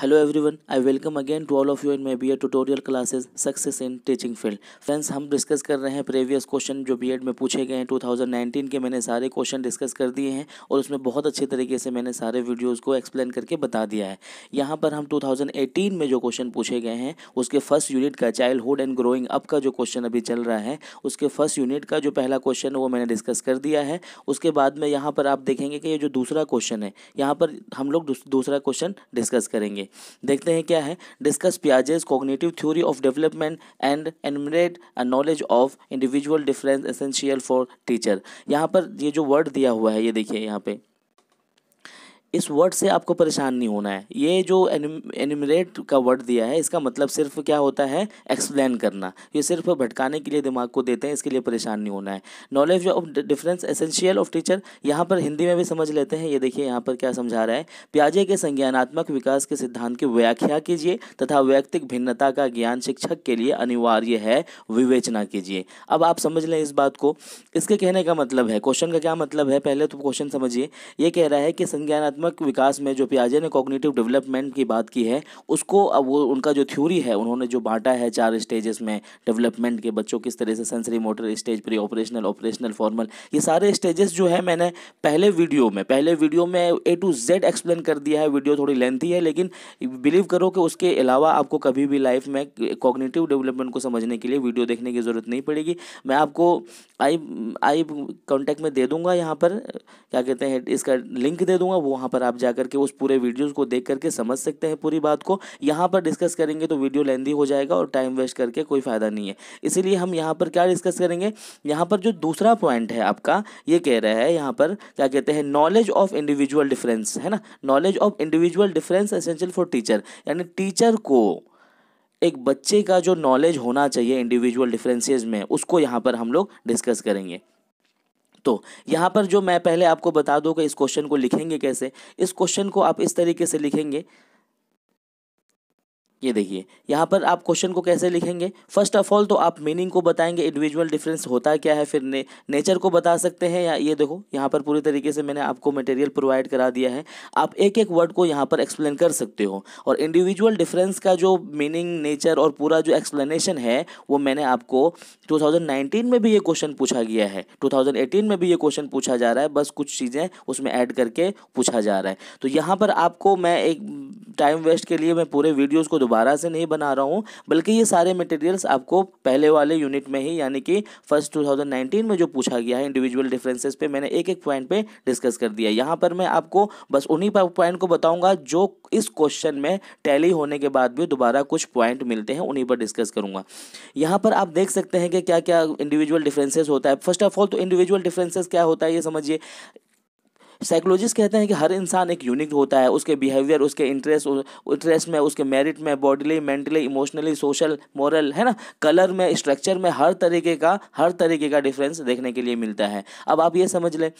hello everyone I welcome again to all of you in my B Ed tutorial classes success in teaching field friends हम discuss कर रहे हैं previous question जो BEd में पूछे गए हैं 2019 के मैंने सारे क्वेश्चन डिस्कस कर दिए हैं और उसमें बहुत अच्छे तरीके से मैंने सारे वीडियोस को एक्सप्लेन करके बता दिया है यहाँ पर हम टू में जो क्वेश्चन पूछे गए हैं उसके फर्स्ट यूनिट का चाइल्ड एंड ग्रोइंग अप का जो क्वेश्चन अभी चल रहा है उसके फर्स्ट यूनिट का जो पहला क्वेश्चन है वो मैंने डिस्कस कर दिया है उसके बाद में यहाँ पर आप देखेंगे कि ये जो दूसरा क्वेश्चन है यहाँ पर हम लोग दूसरा क्वेश्चन डिस्कस करेंगे करेंगे देखते हैं क्या है discuss Piaget's cognitive theory of development and enumerate knowledge of individual difference essential for teacher यहाँ पर ये जो वर्ड दिया हुआ है ये देखिए यहाँ पे इस वर्ड से आपको परेशान नहीं होना है ये जो एनिमरेट का वर्ड दिया है इसका मतलब सिर्फ क्या होता है एक्सप्लेन करना ये सिर्फ भटकाने के लिए दिमाग को देते हैं इसके लिए परेशान नहीं होना है knowledge of difference essential of teacher यहाँ पर हिंदी में भी समझ लेते हैं ये देखिए यहाँ पर क्या समझा रहा है प्याजे के संज्ञानात्मक विकास के सिद्धांत की व्याख्या कीजिए तथा व्यक्तिक भिन्नता का ज्ञान शिक्षक के लिए अनिवार्य है विवेचना कीजिए अब आप समझ लें इस बात को इसके कहने का मतलब है क्वेश्चन का क्या मतलब है पहले तो क्वेश्चन समझिए ये कह रहा है कि संज्ञानात्मक भावनात्मक विकास में जो पियाजे ने कॉग्निटिव डेवलपमेंट की बात की है उसको अब वो उनका जो थ्योरी है उन्होंने जो बांटा है चार स्टेजेस में डेवलपमेंट के बच्चों किस तरह से sensory motor stage pre operational operational formal ये सारे स्टेजेस जो है मैंने पहले वीडियो में पहले वीडियो में ए टू जेड एक्सप्लेन कर दिया है वीडियो थोड़ी लेंथी है लेकिन बिलीव करो कि उसके अलावा आपको कभी भी लाइफ में कॉग्निटिव डेवलपमेंट को समझने के लिए वीडियो देखने की ज़रूरत नहीं पड़ेगी मैं आपको आई आई कॉन्टैक्ट में दे दूंगा यहाँ पर क्या कहते हैं इसका लिंक दे दूँगा वो वहाँ पर आप जाकर के उस पूरे वीडियोज़ को देख करके समझ सकते हैं पूरी बात को यहाँ पर डिस्कस करेंगे तो वीडियो लेंदी हो जाएगा और टाइम वेस्ट करके कोई फ़ायदा नहीं है इसीलिए हम यहाँ पर क्या डिस्कस करेंगे यहाँ पर जो दूसरा पॉइंट है आपका ये कह रहा है यहाँ पर क्या कहते हैं नॉलेज ऑफ इंडिविजुअल डिफरेंस है ना knowledge of individual difference essential for teacher यानी टीचर को एक बच्चे का जो नॉलेज होना चाहिए इंडिविजुअल डिफरेंसेस में उसको यहाँ पर हम लोग डिस्कस करेंगे तो यहाँ पर जो मैं पहले आपको बता दूँ कि इस क्वेश्चन को लिखेंगे कैसे इस क्वेश्चन को आप इस तरीके से लिखेंगे ये देखिए यहाँ पर आप क्वेश्चन को कैसे लिखेंगे फर्स्ट ऑफ ऑल तो आप मीनिंग को बताएंगे इंडिविजुअल डिफरेंस होता क्या है फिर ने, नेचर को बता सकते हैं या ये देखो यहाँ पर पूरी तरीके से मैंने आपको मटेरियल प्रोवाइड करा दिया है आप एक एक वर्ड को यहाँ पर एक्सप्लेन कर सकते हो और इंडिविजुअल डिफरेंस का जो मीनिंग नेचर और पूरा जो एक्सप्लेनेशन है वो मैंने आपको टू में भी ये क्वेश्चन पूछा गया है टू में भी ये क्वेश्चन पूछा जा रहा है बस कुछ चीज़ें उसमें ऐड करके पूछा जा रहा है तो यहाँ पर आपको मैं एक टाइम वेस्ट के लिए मैं पूरे वीडियोज़ को दोबारा से नहीं बना रहा हूँ बल्कि ये सारे मटेरियल्स आपको पहले वाले यूनिट में ही यानी कि फर्स्ट 2019 में जो पूछा गया है इंडिविजुअल डिफरेंसेस पे मैंने एक एक पॉइंट पे डिस्कस कर दिया यहाँ पर मैं आपको बस उन्हीं पॉइंट को बताऊँगा जो इस क्वेश्चन में टैली होने के बाद भी दोबारा कुछ पॉइंट मिलते हैं उन्हीं पर डिस्कस करूँगा यहाँ पर आप देख सकते हैं कि क्या क्या इंडिविजुअल डिफरेंसेस होता है फर्स्ट ऑफ ऑल तो इंडिविजुअल डिफरेंसेस क्या होता है ये समझिए साइकोलॉजिस्ट कहते हैं कि हर इंसान एक यूनिक होता है उसके बिहेवियर उसके इंटरेस्ट इंटरेस्ट में उसके मेरिट में bodily mentally emotionally social moral है ना कलर में स्ट्रक्चर में हर तरीके का हर तरीके का डिफरेंस देखने के लिए मिलता है अब आप ये समझ लें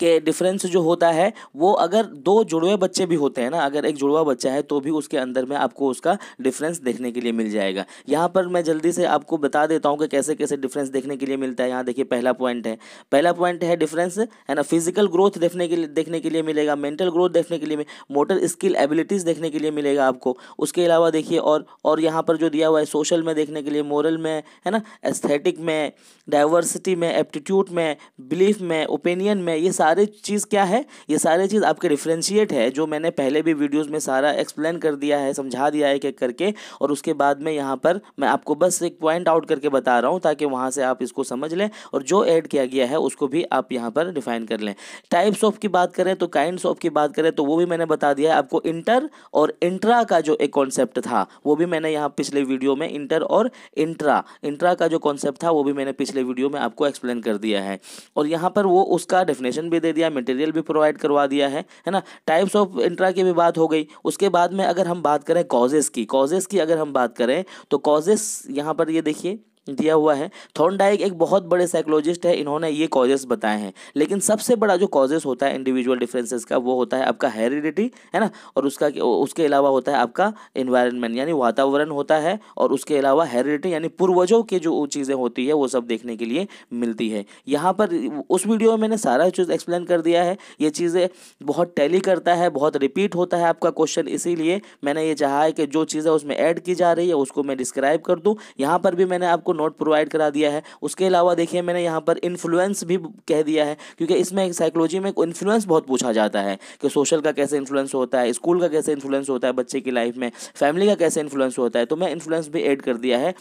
के डिफरेंस जो होता है वो अगर दो जुड़वे बच्चे भी होते हैं ना अगर एक जुड़वा बच्चा है तो भी उसके अंदर में आपको उसका डिफरेंस देखने के लिए मिल जाएगा यहाँ पर मैं जल्दी से आपको बता देता हूँ कि कैसे कैसे डिफरेंस देखने के लिए मिलता है यहाँ देखिए पहला पॉइंट है पहला पॉइंट है डिफरेंस है ना फिजिकल ग्रोथ देखने के लिए देखने के लिए मिलेगा मेंटल ग्रोथ देखने के लिए मोटर स्किल एबिलिटीज़ देखने के लिए मिलेगा आपको उसके अलावा देखिए और और यहाँ पर जो दिया हुआ है सोशल में देखने के लिए मॉरल में है ना एस्थेटिक में डाइवर्सिटी में एप्टीट्यूड में बिलीफ में ओपिनियन में ये सारे सारे चीज़ क्या है ये सारे चीज़ आपके डिफ्रेंशिएट है जो मैंने पहले भी वीडियोज़ में सारा एक्सप्लेन कर दिया है समझा दिया है एक एक करके और उसके बाद में यहाँ पर मैं आपको बस एक पॉइंट आउट करके बता रहा हूँ ताकि वहाँ से आप इसको समझ लें और जो ऐड किया गया है उसको भी आप यहाँ पर डिफाइन कर लें टाइप्स ऑफ की बात करें तो काइंड ऑफ की बात करें तो वो भी मैंने बता दिया है आपको इंटर और इंट्रा का जो एक कॉन्सेप्ट था वो भी मैंने यहाँ पिछले वीडियो में इंटर और इंट्रा इंट्रा का जो कॉन्सेप्ट था वो भी मैंने पिछले वीडियो में आपको एक्सप्लेन कर दिया है और यहाँ पर वो उसका डेफिनेशन भी भी दे दिया मटेरियल भी प्रोवाइड करवा दिया है है ना टाइप्स ऑफ इंट्रा की भी बात हो गई उसके बाद में अगर हम बात करें कॉजेज़ की कॉजेज़ की अगर हम बात करें तो कॉजेस यहाँ पर ये देखिए दिया हुआ है थॉर्नडाइक एक बहुत बड़े साइकोलॉजिस्ट है इन्होंने ये कॉजेस बताए हैं लेकिन सबसे बड़ा जो कॉजेस होता है इंडिविजुअल डिफरेंसेस का वो होता है आपका हेरिडिटी है ना और उसका उसके अलावा होता है आपका इन्वायरमेंट यानी वातावरण होता है और उसके अलावा हेरिडिटी यानी पूर्वजों के जो चीज़ें होती है वो सब देखने के लिए मिलती है यहाँ पर उस वीडियो में मैंने सारा चीज़ एक्सप्लेन कर दिया है ये चीज़ें बहुत टैली करता है बहुत रिपीट होता है आपका क्वेश्चन इसीलिए मैंने ये चाहा है कि जो चीज़ें उसमें ऐड की जा रही है उसको मैं डिस्क्राइब कर दूँ यहाँ पर भी मैंने आपको नोट प्रोवाइड करा दिया है उसके अलावा देखिए मैंने यहाँ पर इन्फ्लुएंस भी कह दिया है क्योंकि इसमें साइकोलॉजी में इन्फ्लुएंस बहुत पूछा जाता है कि सोशल का कैसे इन्फ्लुएंस होता है स्कूल का कैसे इन्फ्लुएंस होता है बच्चे की लाइफ में फैमिली का कैसे इन्फ्लुएंस होता है तो मैं इन्फ्लुएंस भी एड कर दिया है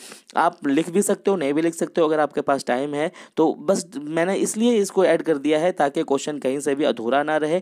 आप लिख भी सकते हो नहीं भी लिख सकते हो अगर आपके पास टाइम है तो बस मैंने इसलिए इसको ऐड कर दिया है ताकि क्वेश्चन कहीं से भी अधूरा ना रहे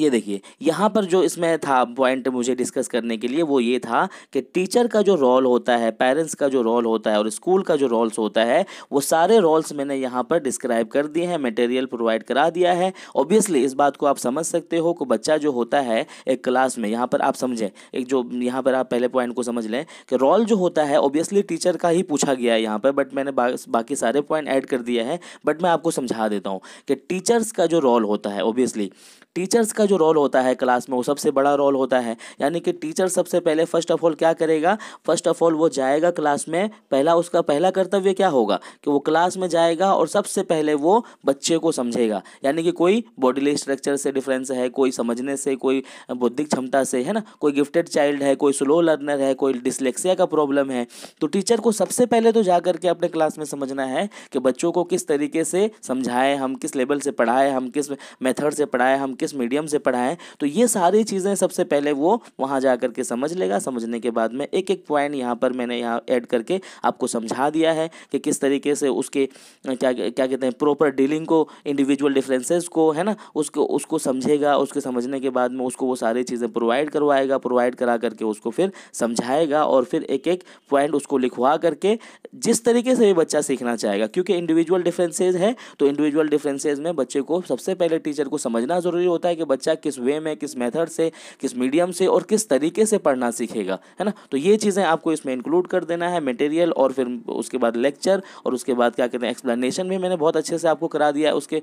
ये देखिए यहाँ पर जो इसमें था पॉइंट मुझे डिस्कस करने के लिए वो ये था कि टीचर का जो रोल होता है पेरेंट्स का जो रोल होता है और स्कूल का जो रोल्स होता है वो सारे रोल्स मैंने यहाँ पर डिस्क्राइब कर दिए हैं मटेरियल प्रोवाइड करा दिया है ऑब्वियसली इस बात को आप समझ सकते हो कि बच्चा जो होता है एक क्लास में यहाँ पर आप समझें एक जो यहाँ पर आप पहले पॉइंट को समझ लें कि रोल जो होता है ऑब्वियसली टीचर का ही पूछा गया है यहाँ पर बट मैंने बा, बाकी सारे पॉइंट ऐड कर दिया है बट मैं आपको समझा देता हूँ कि टीचर्स का जो रोल होता है ऑब्वियसली टीचर्स का का जो रोल होता है क्लास में वो सबसे बड़ा रोल होता है यानी कि टीचर सबसे पहले फर्स्ट ऑफ ऑल क्या करेगा फर्स्ट ऑफ ऑल वो जाएगा क्लास में पहला उसका पहला कर्तव्य क्या होगा कि वो क्लास में जाएगा और सबसे पहले वो बच्चे को समझेगा यानी कि कोई बॉडीली स्ट्रक्चर से डिफरेंस है कोई समझने से कोई बौद्धिक क्षमता से है ना कोई गिफ्टेड चाइल्ड है कोई स्लो लर्नर है कोई डिसलेक्सिया का प्रॉब्लम है तो टीचर को सबसे पहले तो जा करके अपने क्लास में समझना है कि बच्चों को किस तरीके से समझाएं हम किस लेवल से पढ़ाएं हम किस मेथड से पढ़ाएं हम किस मीडियम से पढ़ा है तो ये सारी चीज़ें सबसे पहले वो वहाँ जा करके समझ लेगा समझने के बाद में एक एक पॉइंट यहाँ पर मैंने यहाँ ऐड करके आपको समझा दिया है कि किस तरीके से उसके क्या क्या कहते हैं प्रॉपर डीलिंग को इंडिविजुअल डिफरेंसेस को है ना उसको उसको समझेगा उसके समझने के बाद में उसको वो सारी चीज़ें प्रोवाइड करवाएगा प्रोवाइड करा करके उसको फिर समझाएगा और फिर एक एक पॉइंट उसको लिखवा करके जिस तरीके से भी बच्चा सीखना चाहेगा क्योंकि इंडिविजुअल डिफरेंसेज है तो इंडिविजुअल डिफरेंसेज में बच्चे को सबसे पहले टीचर को समझना ज़रूरी होता है कि बच्चे बच्चा किस वे में किस मेथड से किस मीडियम से और किस तरीके से पढ़ना सीखेगा है ना तो ये चीज़ें आपको इसमें इंक्लूड कर देना है मटेरियल और फिर उसके बाद लेक्चर और उसके बाद क्या कहते हैं एक्सप्लेनेशन भी मैंने बहुत अच्छे से आपको करा दिया है उसके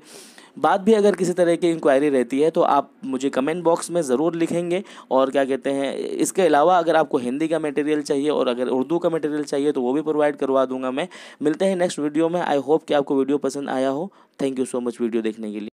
बाद भी अगर किसी तरह की इंक्वायरी रहती है तो आप मुझे कमेंट बॉक्स में ज़रूर लिखेंगे और क्या कहते हैं इसके अलावा अगर आपको हिंदी का मटेरियल चाहिए और अगर उर्दू का मटेरियल चाहिए तो वो भी प्रोवाइड करवा दूंगा मैं मिलते हैं नेक्स्ट वीडियो में आई होप कि आपको वीडियो पसंद आया हो thank you so much video देखने के लिए